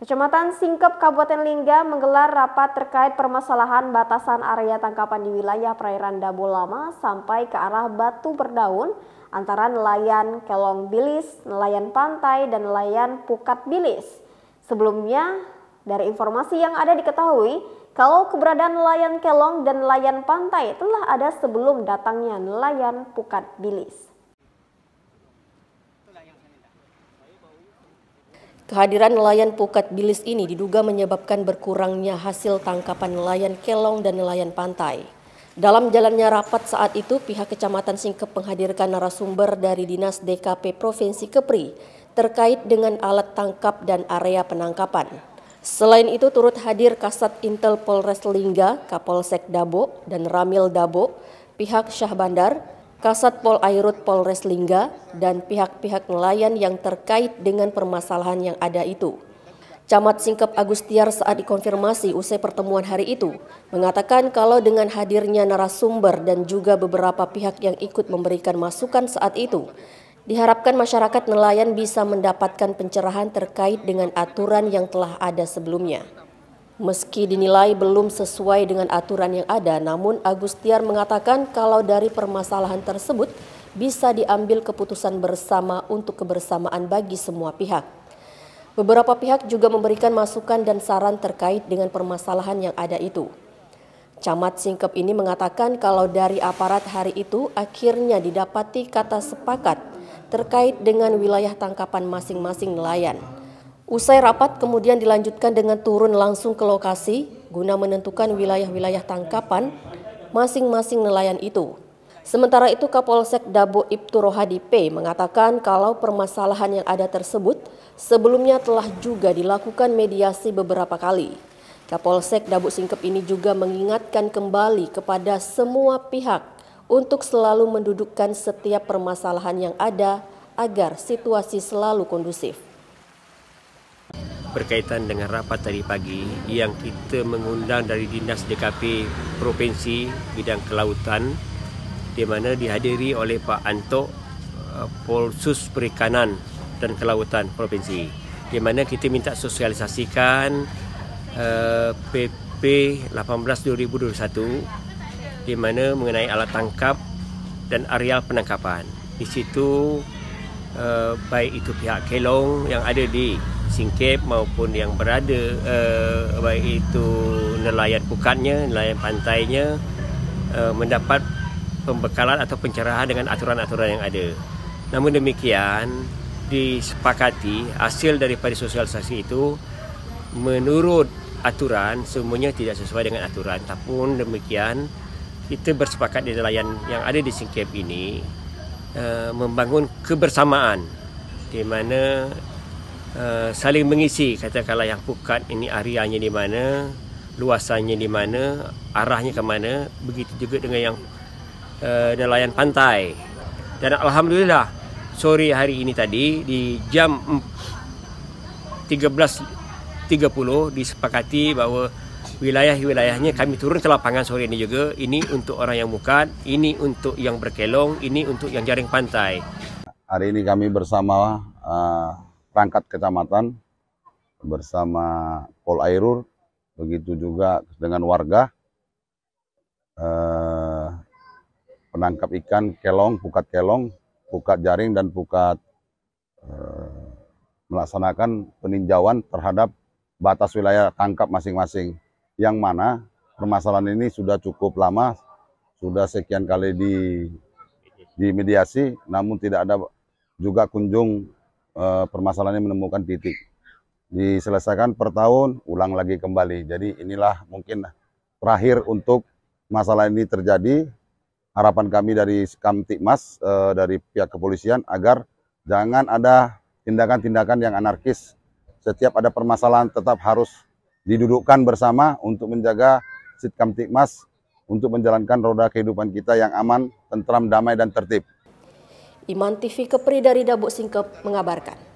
Kecamatan Singkep, Kabupaten Lingga menggelar rapat terkait permasalahan batasan area tangkapan di wilayah perairan Dabo Lama sampai ke arah Batu Berdaun antara nelayan Kelong Bilis, nelayan pantai, dan nelayan Pukat Bilis. Sebelumnya, dari informasi yang ada diketahui, kalau keberadaan nelayan Kelong dan nelayan pantai telah ada sebelum datangnya nelayan Pukat Bilis. Kehadiran nelayan pukat bilis ini diduga menyebabkan berkurangnya hasil tangkapan nelayan kelong dan nelayan pantai. Dalam jalannya rapat saat itu, pihak Kecamatan Singkep menghadirkan narasumber dari Dinas DKP Provinsi Kepri terkait dengan alat tangkap dan area penangkapan. Selain itu turut hadir Kasat Intel Polres Lingga, Kapolsek Dabo, dan Ramil Dabo, pihak Syah Bandar, Kasat Pol Airut Polres Lingga, dan pihak-pihak nelayan yang terkait dengan permasalahan yang ada itu. Camat Singkep Agustiar saat dikonfirmasi usai pertemuan hari itu, mengatakan kalau dengan hadirnya narasumber dan juga beberapa pihak yang ikut memberikan masukan saat itu, diharapkan masyarakat nelayan bisa mendapatkan pencerahan terkait dengan aturan yang telah ada sebelumnya. Meski dinilai belum sesuai dengan aturan yang ada, namun Agustiar mengatakan kalau dari permasalahan tersebut bisa diambil keputusan bersama untuk kebersamaan bagi semua pihak. Beberapa pihak juga memberikan masukan dan saran terkait dengan permasalahan yang ada itu. Camat Singkep ini mengatakan kalau dari aparat hari itu akhirnya didapati kata sepakat terkait dengan wilayah tangkapan masing-masing nelayan. Usai rapat kemudian dilanjutkan dengan turun langsung ke lokasi guna menentukan wilayah-wilayah tangkapan masing-masing nelayan itu. Sementara itu Kapolsek Dabo Ibtu Rohadi P mengatakan kalau permasalahan yang ada tersebut sebelumnya telah juga dilakukan mediasi beberapa kali. Kapolsek Dabo Singkep ini juga mengingatkan kembali kepada semua pihak untuk selalu mendudukkan setiap permasalahan yang ada agar situasi selalu kondusif. berkaitan dengan rapat tadi pagi yang kita mengundang dari Dinas DKP Provinsi Bidang Kelautan di mana dihadiri oleh Pak Antok eh, Polsus Perikanan dan Kelautan Provinsi di mana kita minta sosialisasikan uh, PP 18-2021 di mana mengenai alat tangkap dan areal penangkapan di situ Eh, baik itu pihak Kelong yang ada di Singkep maupun yang berada uh, baik itu nelayan pukatnya, nelayan pantainya uh, mendapat pembekalan atau pencerahan dengan aturan-aturan yang ada. Namun demikian disepakati hasil daripada sosialisasi itu menurut aturan semuanya tidak sesuai dengan aturan. Tapi demikian kita bersepakat di nelayan yang ada di Singkep ini Uh, membangun kebersamaan di mana uh, saling mengisi katakanlah yang pukat ini areanya di mana luasannya di mana arahnya ke mana begitu juga dengan yang uh, nelayan pantai dan alhamdulillah sore hari ini tadi di jam 13.30 disepakati bahawa wilayah-wilayahnya kami turun ke lapangan sore ini juga. Ini untuk orang yang bukan, ini untuk yang berkelong, ini untuk yang jaring pantai. Hari ini kami bersama uh, perangkat kecamatan, bersama Pol Polairur, begitu juga dengan warga, uh, penangkap ikan kelong, pukat kelong, pukat jaring, dan pukat uh, melaksanakan peninjauan terhadap batas wilayah tangkap masing-masing yang mana permasalahan ini sudah cukup lama, sudah sekian kali di di mediasi, namun tidak ada juga kunjung eh, permasalahannya menemukan titik. Diselesaikan per tahun, ulang lagi kembali. Jadi inilah mungkin terakhir untuk masalah ini terjadi. Harapan kami dari Kamtikmas, eh, dari pihak kepolisian agar jangan ada tindakan-tindakan yang anarkis. Setiap ada permasalahan tetap harus didudukkan bersama untuk menjaga Sitkam Tikmas untuk menjalankan roda kehidupan kita yang aman, tentram, damai, dan tertib. Iman TV Kepri dari Dabuk Singkep mengabarkan.